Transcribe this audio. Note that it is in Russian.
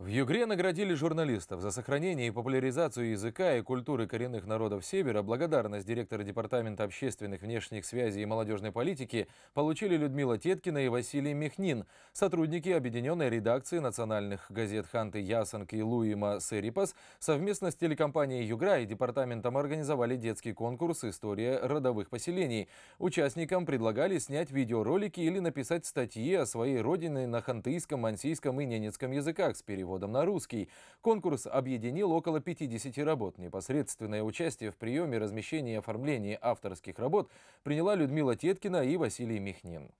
В Югре наградили журналистов за сохранение и популяризацию языка и культуры коренных народов Севера. Благодарность директора Департамента общественных внешних связей и молодежной политики получили Людмила Теткина и Василий Мехнин, сотрудники объединенной редакции национальных газет «Ханты Ясенк» и «Луима Серипас совместно с телекомпанией «Югра» и департаментом организовали детский конкурс «История родовых поселений». Участникам предлагали снять видеоролики или написать статьи о своей родине на хантыйском, мансийском и ненецком языках с переводом переводом на русский. Конкурс объединил около 50 работ. Непосредственное участие в приеме, размещении и оформлении авторских работ приняла Людмила Теткина и Василий Михнин.